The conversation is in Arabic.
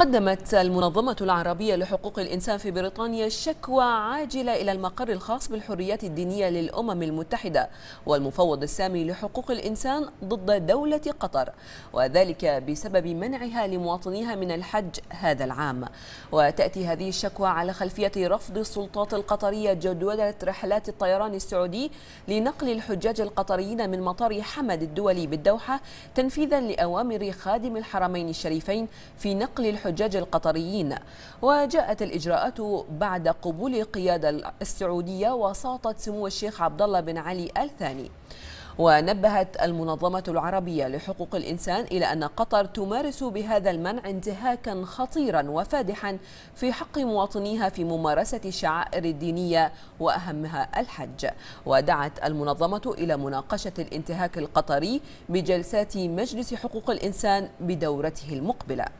قدمت المنظمة العربية لحقوق الإنسان في بريطانيا شكوى عاجلة إلى المقر الخاص بالحريات الدينية للأمم المتحدة والمفوض السامي لحقوق الإنسان ضد دولة قطر وذلك بسبب منعها لمواطنيها من الحج هذا العام وتأتي هذه الشكوى على خلفية رفض السلطات القطرية جدولة رحلات الطيران السعودي لنقل الحجاج القطريين من مطار حمد الدولي بالدوحة تنفيذا لأوامر خادم الحرمين الشريفين في نقل الحجاج الحجاج القطريين وجاءت الإجراءات بعد قبول قيادة السعودية وساطة سمو الشيخ عبد الله بن علي الثاني ونبهت المنظمة العربية لحقوق الإنسان إلى أن قطر تمارس بهذا المنع انتهاكا خطيرا وفادحا في حق مواطنيها في ممارسة الشعائر الدينية وأهمها الحج ودعت المنظمة إلى مناقشة الانتهاك القطري بجلسات مجلس حقوق الإنسان بدورته المقبلة